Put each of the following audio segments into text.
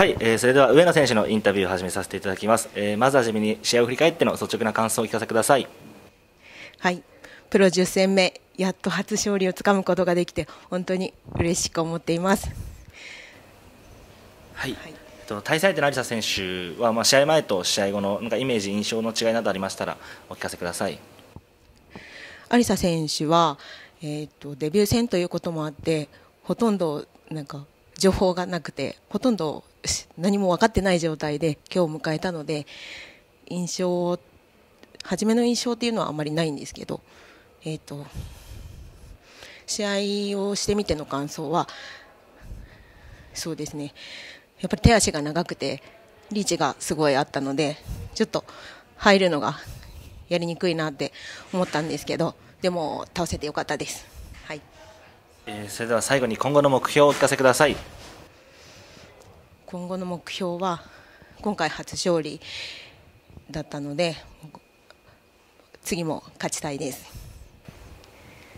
はい、えー、それでは上野選手のインタビューを始めさせていただきます、えー、まずはじめに試合を振り返っての率直な感想をお聞かせくださいはいプロ10戦目やっと初勝利をつかむことができて本当に嬉しく思っていますはい、はいと対戦相手の有沙選手は、まあ、試合前と試合後のなんかイメージ、印象の違いなどありましたらお聞かせください有沙選手は、えーとデビュー戦ということもあってほとんどなんか情報がなくてほとんど何も分かってない状態で今日を迎えたので印象初めの印象っていうのはあまりないんですけど、えーと、と試合をしてみての感想はそうですねやっぱり手足が長くてリーチがすごいあったのでちょっと入るのがやりにくいなって思ったんですけどでも倒せてよかったです。はいえー、それでは最後に今後の目標をお聞かせください今後の目標は今回初勝利だったので次も勝ちたいです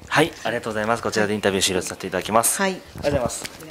はいありがとうございますこちらでインタビュー終了させていただきますはいありがとうございます